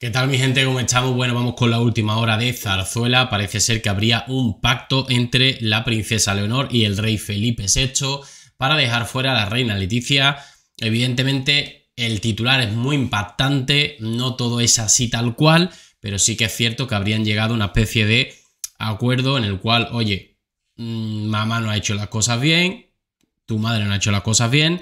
¿Qué tal mi gente? ¿Cómo estamos? Bueno, vamos con la última hora de Zarzuela. Parece ser que habría un pacto entre la princesa Leonor y el rey Felipe VI para dejar fuera a la reina Leticia. Evidentemente el titular es muy impactante, no todo es así tal cual, pero sí que es cierto que habrían llegado a una especie de acuerdo en el cual, oye, mm, mamá no ha hecho las cosas bien, tu madre no ha hecho las cosas bien,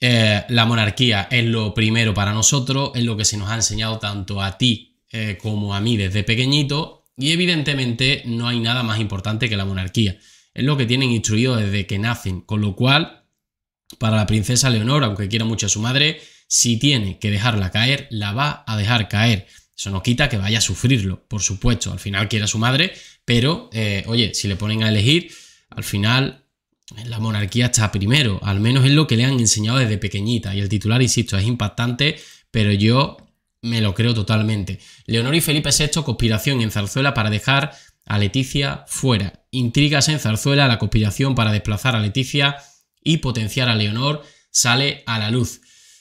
eh, la monarquía es lo primero para nosotros, es lo que se nos ha enseñado tanto a ti eh, como a mí desde pequeñito y evidentemente no hay nada más importante que la monarquía. Es lo que tienen instruido desde que nacen, con lo cual, para la princesa Leonor, aunque quiera mucho a su madre, si tiene que dejarla caer, la va a dejar caer. Eso no quita que vaya a sufrirlo, por supuesto. Al final quiere a su madre, pero, eh, oye, si le ponen a elegir, al final la monarquía está primero, al menos es lo que le han enseñado desde pequeñita. Y el titular, insisto, es impactante, pero yo me lo creo totalmente. Leonor y Felipe VI, conspiración en Zarzuela para dejar a Leticia fuera. Intrigas en Zarzuela, la conspiración para desplazar a Leticia y potenciar a Leonor sale a la luz.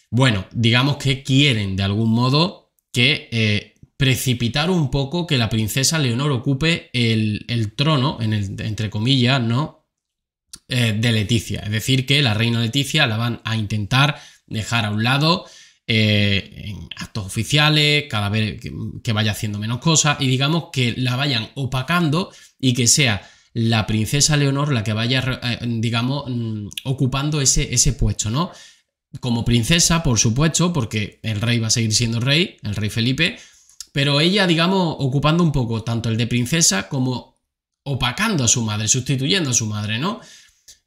Bueno, digamos que quieren de algún modo que eh, precipitar un poco que la princesa Leonor ocupe el, trono, en entre comillas, ¿no? Eh, de Leticia. Es decir, que la reina Leticia la van a intentar dejar a un lado eh, en actos oficiales, cada vez que vaya haciendo menos cosas y digamos que la vayan opacando y que sea la princesa Leonor la que vaya, eh, digamos, mm, ocupando ese, ese puesto, ¿no? Como princesa, por supuesto, porque el rey va a seguir siendo rey, el rey Felipe, pero ella, digamos, ocupando un poco tanto el de princesa como opacando a su madre, sustituyendo a su madre, ¿no?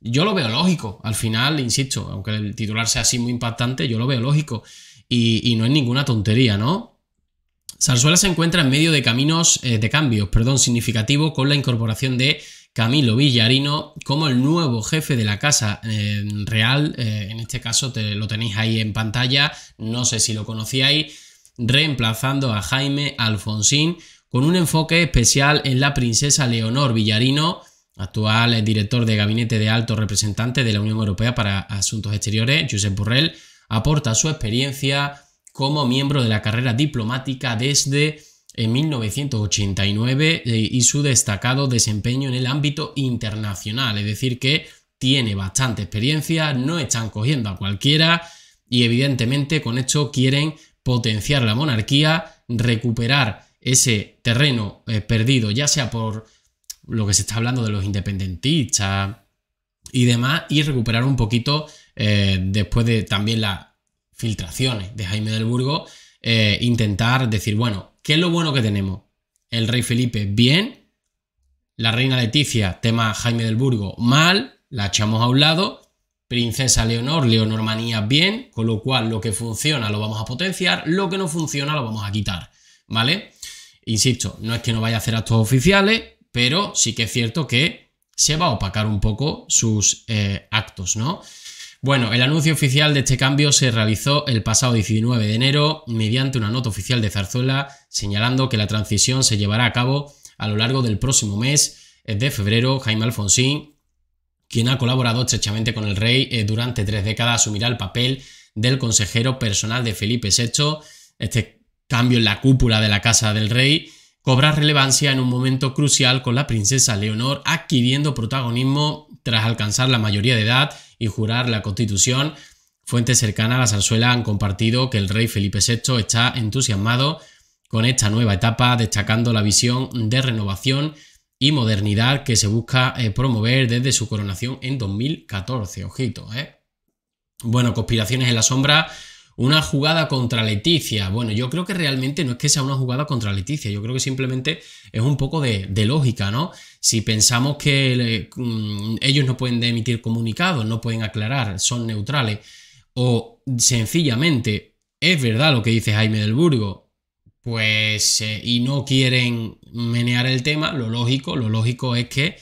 Yo lo veo lógico, al final, insisto, aunque el titular sea así muy impactante, yo lo veo lógico y, no es ninguna tontería, ¿no? Salzuela se encuentra en medio de caminos eh, de cambios, perdón, significativo con la incorporación de Camilo Villarino como el nuevo jefe de la Casa eh, Real. Eh, en este caso lo tenéis ahí en pantalla, no sé si lo conocíais, reemplazando a Jaime Alfonsín con un enfoque especial en la princesa Leonor Villarino Actual director de gabinete de alto representante de la Unión Europea para Asuntos Exteriores, Josep Borrell, aporta su experiencia como miembro de la carrera diplomática desde 1989 eh, eh, y su destacado desempeño en el ámbito internacional, es decir, que tiene bastante experiencia, no están cogiendo a cualquiera y evidentemente con esto quieren potenciar la monarquía, recuperar ese terreno eh, perdido, ya sea por lo que se está hablando de los independentistas y demás, y recuperar un poquito eh, después de también las filtraciones de Jaime del Burgo, eh, intentar decir, bueno, ¿qué es lo bueno que tenemos? El rey Felipe, bien, la reina Leticia, tema Jaime del Burgo, mal, la echamos a un lado, princesa Leonor, Leonor Manía, bien, con lo cual lo que funciona lo vamos a potenciar, lo que no funciona lo vamos a quitar, ¿vale? Insisto, no es que no vaya a hacer actos oficiales, pero sí que es cierto que se va a opacar un poco sus eh, actos, ¿no? Bueno, el anuncio oficial de este cambio se realizó el pasado 19 de enero mediante una nota oficial de Zarzuela señalando que la transición se llevará a cabo a lo largo del próximo mes de febrero. Jaime Alfonsín, quien ha colaborado estrechamente con el rey eh, durante tres décadas, asumirá el papel del consejero personal de Felipe VI. Este cambio en la cúpula de la Casa del Rey cobra relevancia en un momento crucial con la princesa Leonor adquiriendo protagonismo tras alcanzar la mayoría de edad y jurar la constitución. Fuentes cercanas a la zarzuela han compartido que el rey Felipe VI está entusiasmado con esta nueva etapa, destacando la visión de renovación y modernidad que se busca eh, promover desde su coronación en 2014. Ojito, ¿eh? Bueno, conspiraciones en la sombra una jugada contra Leticia. Bueno, yo creo que realmente no es que sea una jugada contra Leticia, yo creo que simplemente es un poco de, lógica, ¿no? Si pensamos que mm, ellos no pueden emitir comunicados, no pueden aclarar, son neutrales, o sencillamente es verdad lo que dice Jaime del Burgo, pues eh, y no quieren menear el tema, lo lógico, lo lógico es que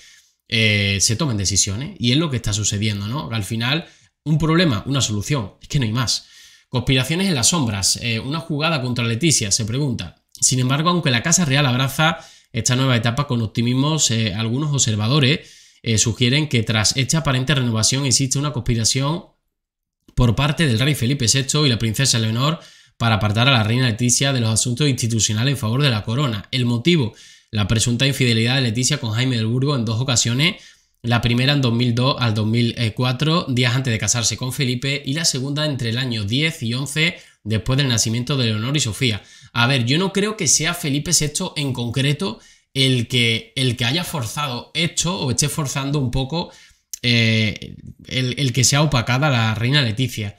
eh, se tomen decisiones. Y es lo que está sucediendo, ¿no? Al final, un problema, una solución, es que no hay más. Conspiraciones en las sombras, eh, una jugada contra Leticia, se pregunta. Sin embargo, aunque la Casa Real abraza esta nueva etapa con optimismo, eh, algunos observadores eh, sugieren que tras esta aparente renovación existe una conspiración por parte del rey Felipe VI y la princesa Leonor para apartar a la reina Leticia de los asuntos institucionales en favor de la corona. El motivo, la presunta infidelidad de Leticia con Jaime del Burgo en dos ocasiones la primera en 2002 al 2004, días antes de casarse con Felipe, y la segunda entre el año 10 y 11 después del nacimiento de Leonor y Sofía. A ver, yo no creo que sea Felipe VI en concreto el que, el que haya forzado esto o esté forzando un poco eh, el, que sea opacada la reina Leticia.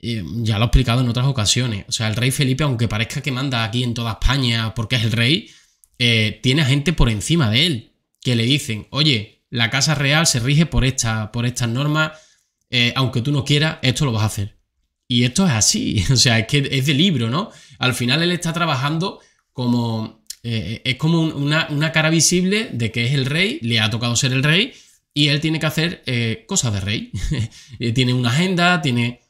ya lo he explicado en otras ocasiones. O sea, el rey Felipe, aunque parezca que manda aquí en toda España porque es el rey, eh, tiene gente por encima de él que le dicen, oye, la Casa Real se rige por, estas normas, eh, aunque tú no quieras, esto lo vas a hacer. Y esto es así, o sea, es que es de libro, ¿no? Al final él está trabajando como... Eh, es como una, cara visible de que es el rey, le ha tocado ser el rey y él tiene que hacer eh, cosas de rey. tiene una agenda, tiene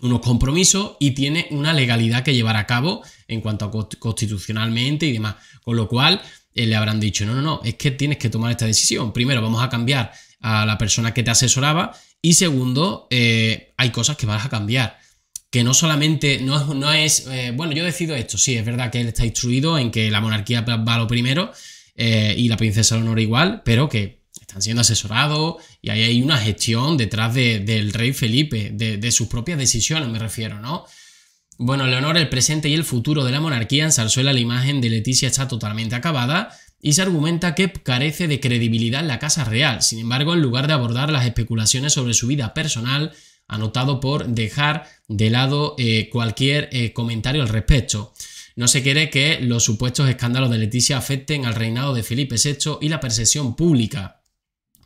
unos compromisos y tiene una legalidad que llevar a cabo en cuanto a constitucionalmente y demás. Con lo cual, eh, le habrán dicho, no, no, no, es que tienes que tomar esta decisión. Primero, vamos a cambiar a la persona que te asesoraba y segundo, eh, hay cosas que vas a cambiar. Que no solamente, no, es, eh, bueno, yo decido esto, sí, es verdad que él está instruido en que la monarquía va lo primero y la princesa honor igual, pero que están siendo asesorados y ahí hay una gestión detrás del rey Felipe, de sus propias decisiones, me refiero, ¿no? Bueno, Leonor, el presente y el futuro de la monarquía en Zarzuela la imagen de Leticia está totalmente acabada y se argumenta que carece de credibilidad en la Casa Real. Sin embargo, en lugar de abordar las especulaciones sobre su vida personal, ha notado por dejar de lado eh, cualquier eh, comentario al respecto. No se quiere que los supuestos escándalos de Leticia afecten al reinado de Felipe VI y la percepción pública,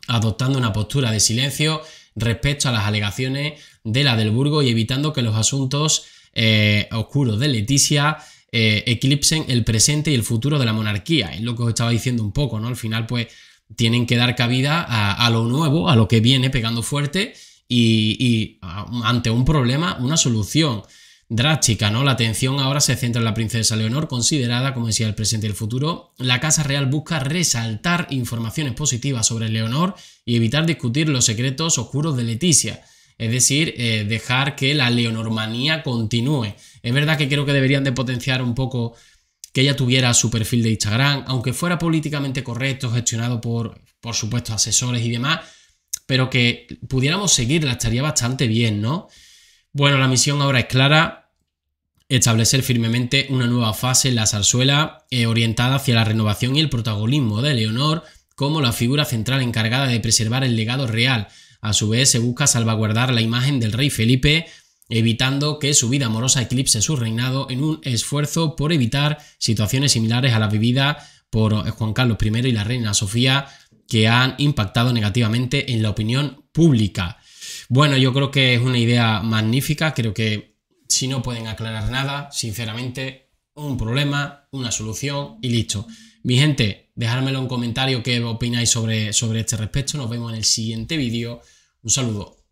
adoptando una postura de silencio respecto a las alegaciones de la del Burgo y evitando que los asuntos eh, oscuros de Leticia eh, eclipsen el presente y el futuro de la monarquía. Es lo que os estaba diciendo un poco, ¿no? Al final, pues, tienen que dar cabida a, lo nuevo, a lo que viene pegando fuerte y, ante un problema, una solución drástica, ¿no? La atención ahora se centra en la princesa Leonor, considerada, como decía, el presente y el futuro. La Casa Real busca resaltar informaciones positivas sobre Leonor y evitar discutir los secretos oscuros de Leticia. Es decir, eh, dejar que la leonormanía continúe. Es verdad que creo que deberían de potenciar un poco que ella tuviera su perfil de Instagram, aunque fuera políticamente correcto, gestionado por, por supuesto, asesores y demás, pero que pudiéramos seguirla, estaría bastante bien, ¿no? Bueno, la misión ahora es clara, establecer firmemente una nueva fase en la zarzuela eh, orientada hacia la renovación y el protagonismo de Leonor como la figura central encargada de preservar el legado real a su vez, se busca salvaguardar la imagen del rey Felipe, evitando que su vida amorosa eclipse su reinado en un esfuerzo por evitar situaciones similares a las vividas por eh, Juan Carlos I y la reina Sofía, que han impactado negativamente en la opinión pública. Bueno, yo creo que es una idea magnífica, creo que si no pueden aclarar nada, sinceramente un problema, una solución y listo. Mi gente, dejármelo en comentario qué opináis sobre, sobre este respecto. Nos vemos en el siguiente vídeo. Un saludo.